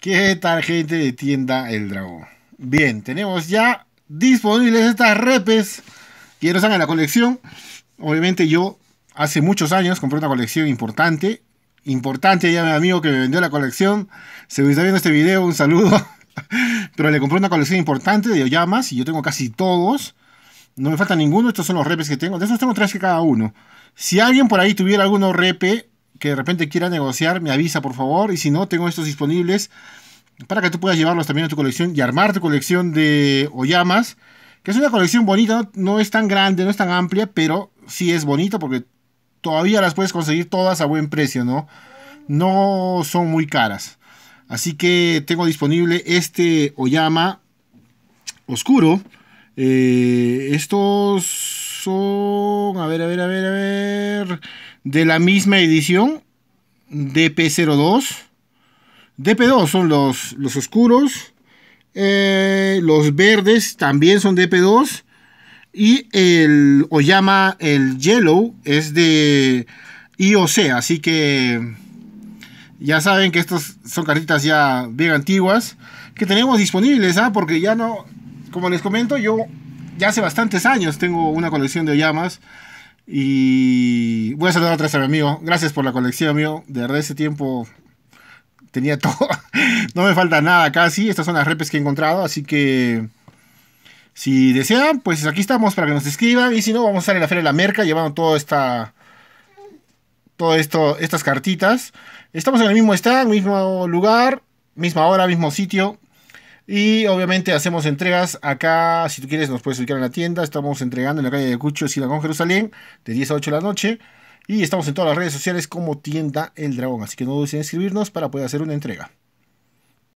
¿Qué tal gente de tienda El Dragón? Bien, tenemos ya disponibles estas repes que nos en la colección. Obviamente yo hace muchos años compré una colección importante. Importante ya mi amigo que me vendió la colección. Se está viendo este video, un saludo. Pero le compré una colección importante de oyamas y yo tengo casi todos. No me falta ninguno, estos son los repes que tengo. De esos tengo tres que cada uno. Si alguien por ahí tuviera alguno repe que de repente quiera negociar, me avisa por favor. Y si no, tengo estos disponibles para que tú puedas llevarlos también a tu colección y armar tu colección de Oyamas. Que es una colección bonita, no, es tan grande, no es tan amplia, pero sí es bonito porque todavía las puedes conseguir todas a buen precio, ¿no? No son muy caras. Así que tengo disponible este Oyama oscuro. Eh, estos son. A ver, a ver, a ver, a ver de la misma edición, DP02. DP2 son los, oscuros. Eh, los verdes también son DP2. Y el Oyama, el Yellow, es de IOC. Así que ya saben que estas son cartitas ya bien antiguas que tenemos disponibles. ¿ah? Porque ya no, como les comento, yo ya hace bastantes años tengo una colección de Oyamas y voy a saludar otra vez a mi amigo. Gracias por la colección, amigo. De ese tiempo tenía todo. no me falta nada casi. Estas son las repes que he encontrado. Así que si desean, pues aquí estamos para que nos escriban. Y si no, vamos a estar en la Feria de la Merca llevando toda esta. Todo esto, estas cartitas. Estamos en el mismo stand, mismo lugar, misma hora, mismo sitio. Y obviamente hacemos entregas acá, si tú quieres nos puedes ubicar en la tienda, estamos entregando en la calle de Cucho, Silagón, Jerusalén, de 10 a 8 de la noche. Y estamos en todas las redes sociales como tienda El Dragón, así que no dudes en escribirnos para poder hacer una entrega.